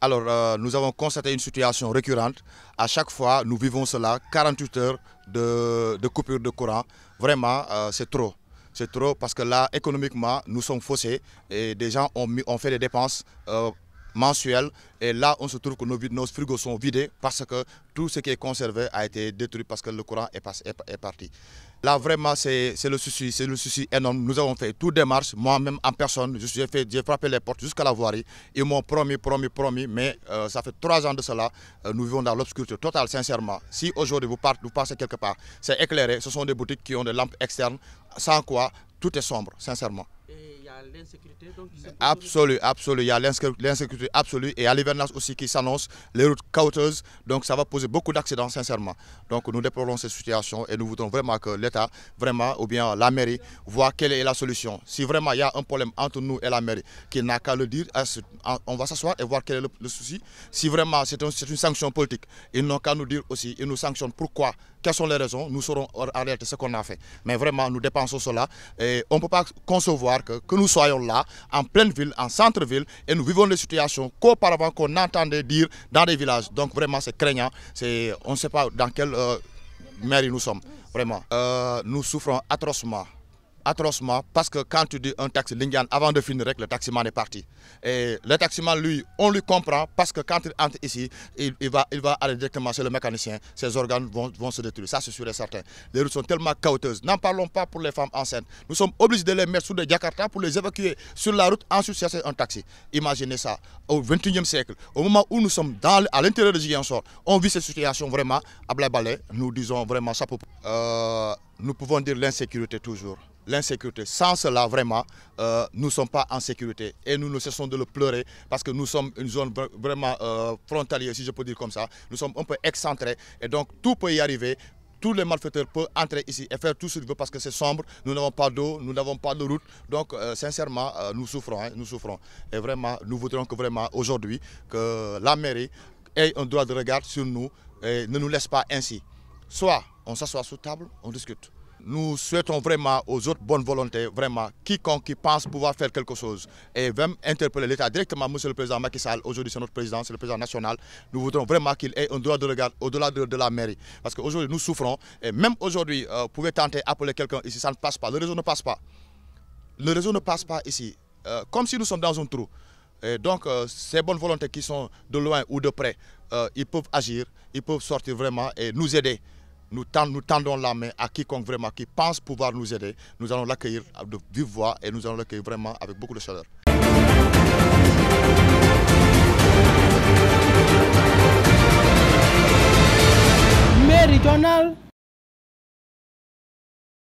Alors, euh, nous avons constaté une situation récurrente. À chaque fois, nous vivons cela, 48 heures de, coupure de courant. Vraiment, euh, c'est trop. C'est trop parce que là, économiquement, nous sommes faussés et des gens ont, mis, fait des dépenses euh, mensuel Et là, on se trouve que nos, nos, frigos sont vidés parce que tout ce qui est conservé a été détruit parce que le courant est, est, parti. Là, vraiment, c'est le souci, c'est le souci énorme. Nous avons fait toute démarche, moi-même en personne. J'ai frappé les portes jusqu'à la voirie. Ils m'ont promis, promis, promis, mais euh, ça fait trois ans de cela. Euh, nous vivons dans l'obscurité totale, sincèrement. Si aujourd'hui vous, vous passez quelque part, c'est éclairé, ce sont des boutiques qui ont des lampes externes, sans quoi tout est sombre, sincèrement l'insécurité Absolue, absolue. Il y a l'insécurité absolue et à y aussi qui s'annonce, les routes cauteuses. Donc ça va poser beaucoup d'accidents, sincèrement. Donc nous déplorons cette situation et nous voudrons vraiment que l'État, vraiment, ou bien la mairie, voit quelle est la solution. Si vraiment il y a un problème entre nous et la mairie, qui n'a qu'à le dire, on va s'asseoir et voir quel est le, souci. Si vraiment c'est une sanction politique, ils n'ont qu'à nous dire aussi, ils nous sanctionnent. Pourquoi Quelles sont les raisons Nous saurons arrêter ce qu'on a fait. Mais vraiment, nous dépensons cela et on ne peut pas concevoir que, que nous soyons là, en pleine ville, en centre-ville, et nous vivons des situations qu'auparavant qu'on entendait dire dans des villages. Donc vraiment, c'est craignant. On ne sait pas dans quelle euh, mairie nous sommes. Vraiment, euh, nous souffrons atrocement atrocement parce que quand tu dis un taxi Lingan, avant de finir le taximan est parti. Et le taximan, lui, on lui comprend parce que quand il entre ici, il, va, il va aller directement chez le mécanicien, ses organes vont, se détruire, ça c'est sûr et certain. Les routes sont tellement cauteuses, N'en parlons pas pour les femmes enceintes. Nous sommes obligés de les mettre sous des Jakarta pour les évacuer sur la route, ensuite chercher un taxi. Imaginez ça, au 21e siècle, au moment où nous sommes dans, à l'intérieur de Gigansor, on vit cette situation vraiment à blabalé, nous disons vraiment ça. Pour, euh, nous pouvons dire l'insécurité toujours l'insécurité. Sans cela, vraiment, euh, nous ne sommes pas en sécurité. Et nous ne cessons de le pleurer parce que nous sommes une zone vraiment euh, frontalière, si je peux dire comme ça. Nous sommes un peu excentrés et donc tout peut y arriver. Tous les malfaiteurs peuvent entrer ici et faire tout ce qu'ils veulent parce que c'est sombre, nous n'avons pas d'eau, nous n'avons pas de route. Donc, euh, sincèrement, nous souffrons, hein, nous souffrons. Et vraiment, nous voudrions que vraiment aujourd'hui, que la mairie ait un droit de regard sur nous et ne nous laisse pas ainsi. Soit on s'assoit sous table, on discute nous souhaitons vraiment aux autres bonnes volontés, vraiment, quiconque pense pouvoir faire quelque chose et même interpeller l'État directement, Monsieur le Président Macky Sall, aujourd'hui c'est notre président, c'est le président national, nous voudrons vraiment qu'il ait un droit de regard au-delà de, la mairie. Parce qu'aujourd'hui nous souffrons et même aujourd'hui, euh, vous pouvez tenter d'appeler quelqu'un ici, ça ne passe pas, le réseau ne passe pas. Le réseau ne passe pas ici, euh, comme si nous sommes dans un trou. Et donc, euh, ces bonnes volontés qui sont de loin ou de près, ils peuvent agir, ils peuvent sortir vraiment et nous aider. Nous, tendons la main à quiconque vraiment qui pense pouvoir nous aider. Nous allons l'accueillir de vive voix et nous allons l'accueillir vraiment avec beaucoup de chaleur.